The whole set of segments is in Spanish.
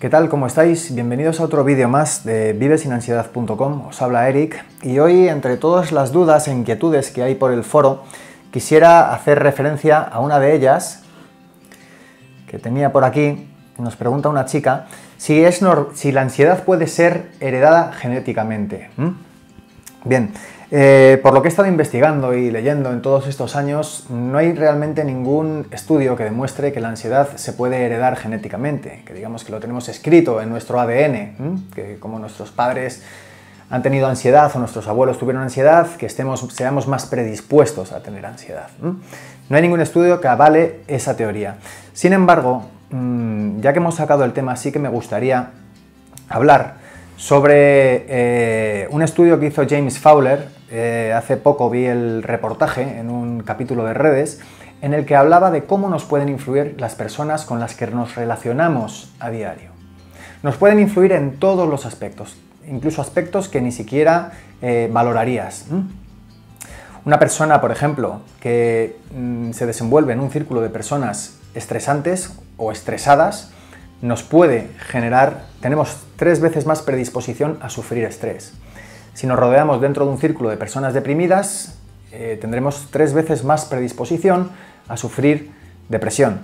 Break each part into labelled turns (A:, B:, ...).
A: ¿Qué tal? ¿Cómo estáis? Bienvenidos a otro vídeo más de vivesinansiedad.com. Os habla Eric y hoy, entre todas las dudas e inquietudes que hay por el foro, quisiera hacer referencia a una de ellas que tenía por aquí. Nos pregunta una chica si, es si la ansiedad puede ser heredada genéticamente. Bien, eh, por lo que he estado investigando y leyendo en todos estos años, no hay realmente ningún estudio que demuestre que la ansiedad se puede heredar genéticamente, que digamos que lo tenemos escrito en nuestro ADN, que como nuestros padres han tenido ansiedad o nuestros abuelos tuvieron ansiedad, que estemos, seamos más predispuestos a tener ansiedad. No hay ningún estudio que avale esa teoría. Sin embargo, mm, ya que hemos sacado el tema, sí que me gustaría hablar sobre eh, un estudio que hizo James Fowler eh, hace poco vi el reportaje en un capítulo de redes en el que hablaba de cómo nos pueden influir las personas con las que nos relacionamos a diario. Nos pueden influir en todos los aspectos, incluso aspectos que ni siquiera eh, valorarías. Una persona, por ejemplo, que mm, se desenvuelve en un círculo de personas estresantes o estresadas, nos puede generar, tenemos tres veces más predisposición a sufrir estrés. Si nos rodeamos dentro de un círculo de personas deprimidas, eh, tendremos tres veces más predisposición a sufrir depresión.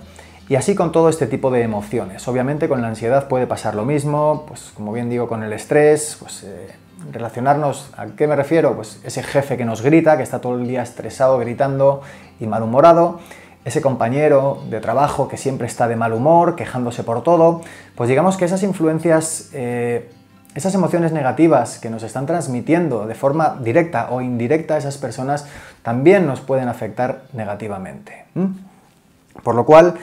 A: Y así con todo este tipo de emociones. Obviamente con la ansiedad puede pasar lo mismo, pues como bien digo con el estrés, pues eh, relacionarnos, ¿a qué me refiero? Pues ese jefe que nos grita, que está todo el día estresado, gritando y malhumorado, ese compañero de trabajo que siempre está de mal humor, quejándose por todo, pues digamos que esas influencias eh, esas emociones negativas que nos están transmitiendo de forma directa o indirecta a esas personas también nos pueden afectar negativamente. Por lo cual,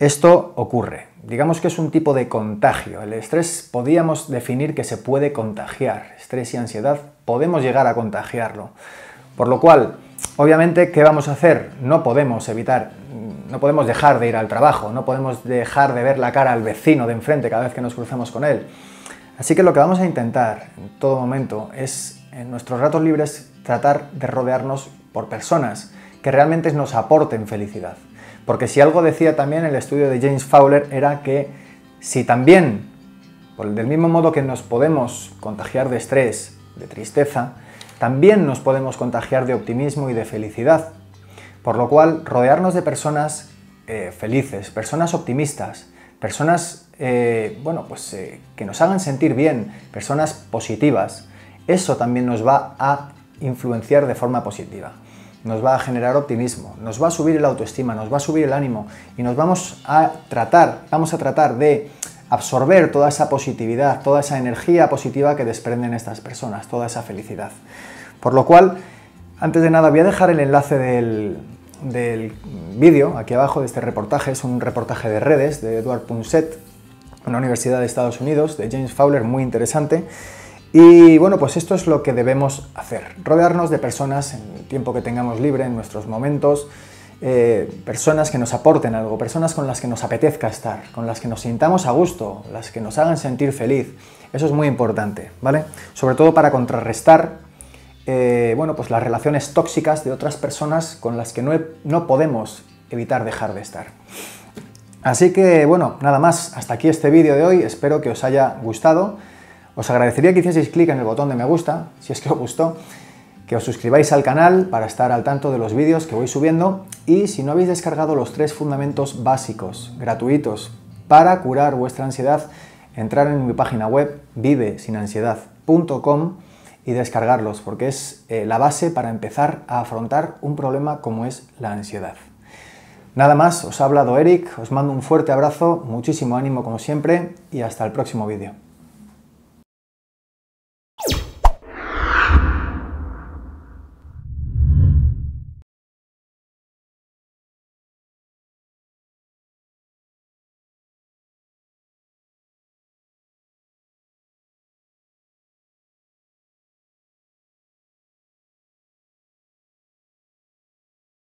A: esto ocurre. Digamos que es un tipo de contagio. El estrés podíamos definir que se puede contagiar. Estrés y ansiedad podemos llegar a contagiarlo. Por lo cual, obviamente, ¿qué vamos a hacer? No podemos evitar, no podemos dejar de ir al trabajo, no podemos dejar de ver la cara al vecino de enfrente cada vez que nos cruzamos con él. Así que lo que vamos a intentar en todo momento es, en nuestros ratos libres, tratar de rodearnos por personas que realmente nos aporten felicidad. Porque si algo decía también el estudio de James Fowler era que si también, del mismo modo que nos podemos contagiar de estrés, de tristeza, también nos podemos contagiar de optimismo y de felicidad. Por lo cual, rodearnos de personas eh, felices, personas optimistas, personas eh, bueno, pues, eh, que nos hagan sentir bien, personas positivas, eso también nos va a influenciar de forma positiva. Nos va a generar optimismo, nos va a subir el autoestima, nos va a subir el ánimo y nos vamos a tratar, vamos a tratar de absorber toda esa positividad, toda esa energía positiva que desprenden estas personas, toda esa felicidad. Por lo cual, antes de nada, voy a dejar el enlace del, del vídeo, aquí abajo, de este reportaje. Es un reportaje de redes de Edward Punset, una universidad de Estados Unidos, de James Fowler, muy interesante. Y bueno, pues esto es lo que debemos hacer, rodearnos de personas en el tiempo que tengamos libre, en nuestros momentos, eh, personas que nos aporten algo, personas con las que nos apetezca estar, con las que nos sintamos a gusto, las que nos hagan sentir feliz. Eso es muy importante, ¿vale? Sobre todo para contrarrestar eh, bueno, pues las relaciones tóxicas de otras personas con las que no, no podemos evitar dejar de estar. Así que bueno, nada más, hasta aquí este vídeo de hoy, espero que os haya gustado. Os agradecería que hicieseis clic en el botón de me gusta, si es que os gustó, que os suscribáis al canal para estar al tanto de los vídeos que voy subiendo y si no habéis descargado los tres fundamentos básicos, gratuitos, para curar vuestra ansiedad, entrar en mi página web vivesinansiedad.com y descargarlos, porque es eh, la base para empezar a afrontar un problema como es la ansiedad. Nada más, os ha hablado Eric, os mando un fuerte abrazo, muchísimo ánimo como siempre y hasta el próximo vídeo.